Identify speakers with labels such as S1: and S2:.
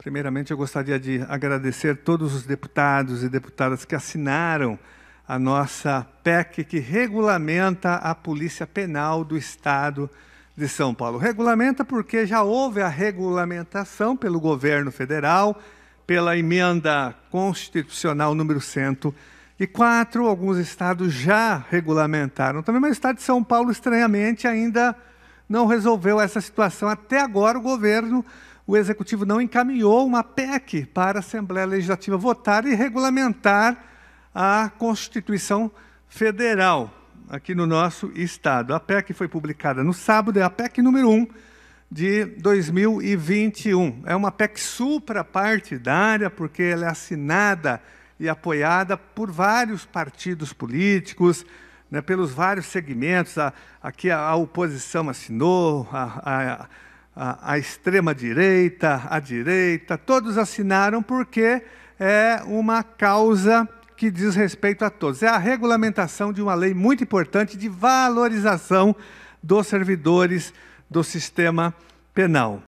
S1: Primeiramente, eu gostaria de agradecer todos os deputados e deputadas que assinaram a nossa PEC que regulamenta a Polícia Penal do Estado de São Paulo. Regulamenta porque já houve a regulamentação pelo governo federal, pela emenda constitucional número 104. Alguns estados já regulamentaram também, mas o estado de São Paulo, estranhamente, ainda não resolveu essa situação. Até agora, o governo o Executivo não encaminhou uma PEC para a Assembleia Legislativa votar e regulamentar a Constituição Federal aqui no nosso Estado. A PEC foi publicada no sábado, é a PEC número 1 de 2021. É uma PEC suprapartidária, porque ela é assinada e apoiada por vários partidos políticos, né, pelos vários segmentos. A, aqui a, a oposição assinou, a, a a, extrema-direita, a direita, todos assinaram porque é uma causa que diz respeito a todos. É a regulamentação de uma lei muito importante de valorização dos servidores do sistema penal.